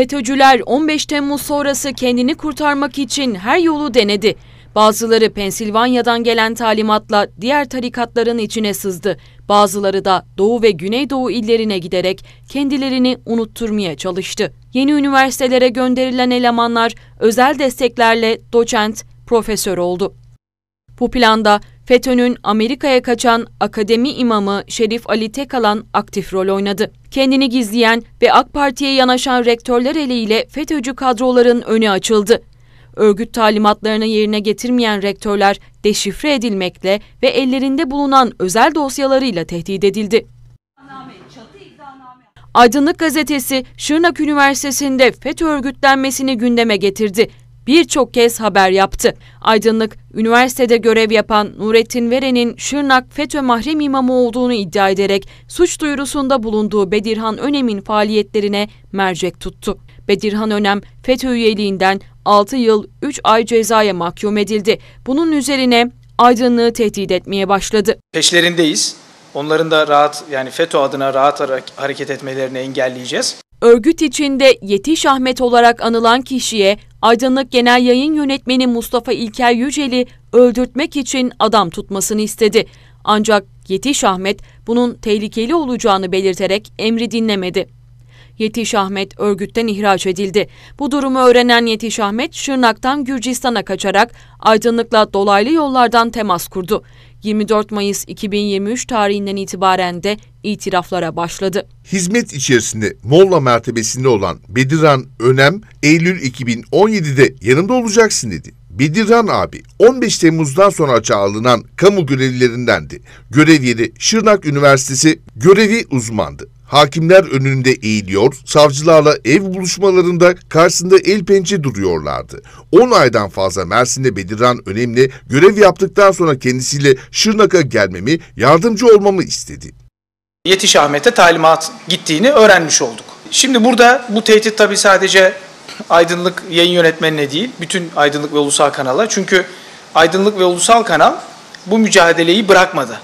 FETÖ'cüler 15 Temmuz sonrası kendini kurtarmak için her yolu denedi. Bazıları Pensilvanya'dan gelen talimatla diğer tarikatların içine sızdı. Bazıları da Doğu ve Güneydoğu illerine giderek kendilerini unutturmaya çalıştı. Yeni üniversitelere gönderilen elemanlar özel desteklerle doçent, profesör oldu. Bu planda FETÖ'nün Amerika'ya kaçan akademi imamı Şerif Ali Tekalan aktif rol oynadı. Kendini gizleyen ve AK Parti'ye yanaşan rektörler eliyle FETÖ'cü kadroların önü açıldı. Örgüt talimatlarını yerine getirmeyen rektörler deşifre edilmekle ve ellerinde bulunan özel dosyalarıyla tehdit edildi. Aydınlık gazetesi Şırnak Üniversitesi'nde FETÖ örgütlenmesini gündeme getirdi birçok kez haber yaptı. Aydınlık, üniversitede görev yapan Nurettin Veren'in Şırnak FETÖ mahrem imamı olduğunu iddia ederek suç duyurusunda bulunduğu Bedirhan Önem'in faaliyetlerine mercek tuttu. Bedirhan Önem, FETÖ üyeliğinden 6 yıl 3 ay cezaya mahkum edildi. Bunun üzerine aydınlığı tehdit etmeye başladı. Peşlerindeyiz. Onların da rahat yani FETÖ adına rahat hareket etmelerini engelleyeceğiz. Örgüt içinde Yetiş Ahmet olarak anılan kişiye Aydınlık Genel Yayın Yönetmeni Mustafa İlker Yücel'i öldürtmek için adam tutmasını istedi. Ancak Yetiş Ahmet bunun tehlikeli olacağını belirterek emri dinlemedi. Yetiş Ahmet örgütten ihraç edildi. Bu durumu öğrenen Yetiş Ahmet Şırnak'tan Gürcistan'a kaçarak aydınlıkla dolaylı yollardan temas kurdu. 24 Mayıs 2023 tarihinden itibaren de itiraflara başladı. Hizmet içerisinde Molla mertebesinde olan Bediran Önem, Eylül 2017'de yanımda olacaksın dedi. Bediran abi 15 Temmuz'dan sonra açığa alınan kamu görevlilerindendi. Görev yeri Şırnak Üniversitesi görevi uzmandı hakimler önünde eğiliyor, savcılarla ev buluşmalarında karşısında el pençe duruyorlardı. 10 aydan fazla Mersin'de Bediran Önemli görev yaptıktan sonra kendisiyle Şırnak'a gelmemi, yardımcı olmamı istedi. Yetiş Ahmet'e talimat gittiğini öğrenmiş olduk. Şimdi burada bu tehdit tabii sadece aydınlık yayın yönetmenine değil, bütün aydınlık ve ulusal kanala. Çünkü aydınlık ve ulusal kanal bu mücadeleyi bırakmadı.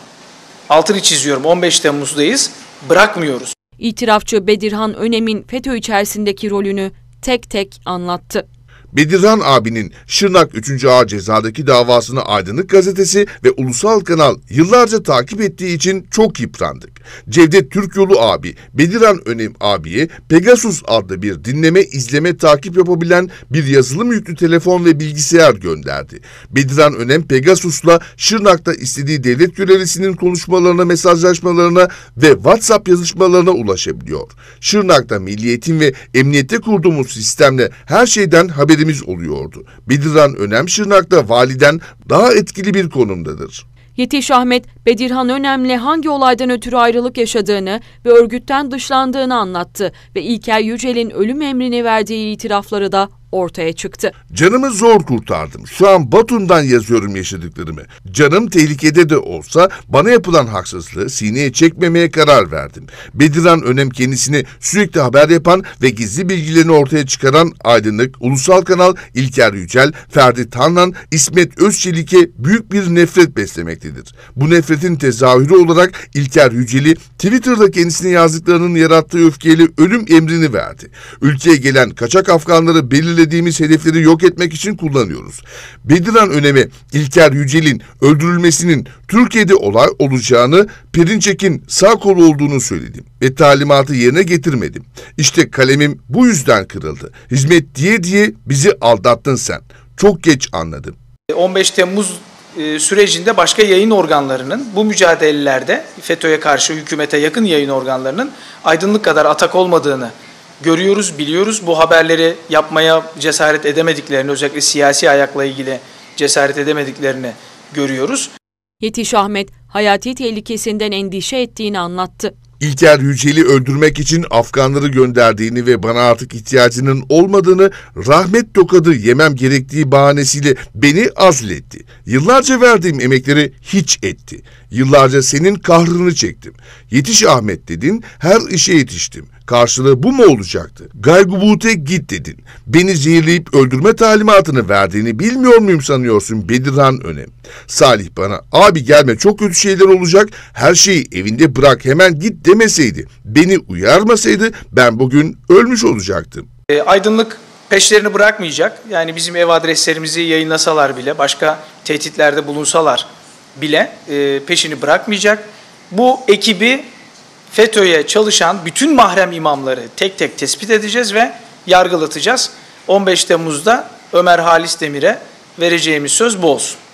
Altını çiziyorum 15 Temmuz'dayız bırakmıyoruz. İtirafçı Bedirhan Önem'in FETÖ içerisindeki rolünü tek tek anlattı. Bedirhan abinin Şırnak 3. Ağır Ceza'daki davasını Aydınlık Gazetesi ve Ulusal Kanal yıllarca takip ettiği için çok yıprandık. Cevdet Türkyolu abi, Bedirhan Önem abiye Pegasus adlı bir dinleme, izleme, takip yapabilen bir yazılım yüklü telefon ve bilgisayar gönderdi. Bedirhan Önem Pegasus'la Şırnak'ta istediği devlet görevlisinin konuşmalarına, mesajlaşmalarına ve WhatsApp yazışmalarına ulaşabiliyor. Şırnak'ta milliyetin ve emniyette kurduğumuz sistemle her şeyden haberimiz valilerimiz oluyordu. Bedirhan önem Şırnak'ta validen daha etkili bir konumdadır. Yetiş Ahmet, Bedirhan Önem'le hangi olaydan ötürü ayrılık yaşadığını ve örgütten dışlandığını anlattı ve İlker Yücel'in ölüm emrini verdiği itirafları da ortaya çıktı. Canımı zor kurtardım. Şu an Batum'dan yazıyorum yaşadıklarımı. Canım tehlikede de olsa bana yapılan haksızlığı sineye çekmemeye karar verdim. Bediran Önem kendisini sürekli haber yapan ve gizli bilgilerini ortaya çıkaran Aydınlık, Ulusal Kanal, İlker Yücel, Ferdi Tanlan, İsmet Özçelik'e büyük bir nefret beslemektedir. Bu nefretin tezahürü olarak İlker Yücel'i Twitter'da kendisine yazdıklarının yarattığı öfkeyle ölüm emrini verdi. Ülkeye gelen kaçak Afganları belirli belirlediğimiz hedefleri yok etmek için kullanıyoruz. Bediran önemi İlker Yücel'in öldürülmesinin Türkiye'de olay olacağını Perinçek'in sağ kolu olduğunu söyledim ve talimatı yerine getirmedim. İşte kalemim bu yüzden kırıldı. Hizmet diye diye bizi aldattın sen. Çok geç anladım. 15 e, Temmuz e, sürecinde başka yayın organlarının bu mücadelelerde FETÖ'ye karşı hükümete yakın yayın organlarının aydınlık kadar atak olmadığını görüyoruz, biliyoruz. Bu haberleri yapmaya cesaret edemediklerini, özellikle siyasi ayakla ilgili cesaret edemediklerini görüyoruz. Yetiş Ahmet, hayati tehlikesinden endişe ettiğini anlattı. İlker Yücel'i öldürmek için Afganları gönderdiğini ve bana artık ihtiyacının olmadığını, rahmet tokadı yemem gerektiği bahanesiyle beni azletti. Yıllarca verdiğim emekleri hiç etti. Yıllarca senin kahrını çektim. Yetiş Ahmet dedin, her işe yetiştim. Karşılığı bu mu olacaktı? Gaygubut'e git dedin. Beni zehirleyip öldürme talimatını verdiğini bilmiyor muyum sanıyorsun Bedirhan Önem? Salih bana abi gelme çok kötü şeyler olacak her şeyi evinde bırak hemen git demeseydi beni uyarmasaydı ben bugün ölmüş olacaktım. E, aydınlık peşlerini bırakmayacak yani bizim ev adreslerimizi yayınlasalar bile başka tehditlerde bulunsalar bile e, peşini bırakmayacak. Bu ekibi FETÖ'ye çalışan bütün mahrem imamları tek tek tespit edeceğiz ve yargılatacağız. 15 Temmuz'da Ömer Halis Demir'e vereceğimiz söz bu olsun.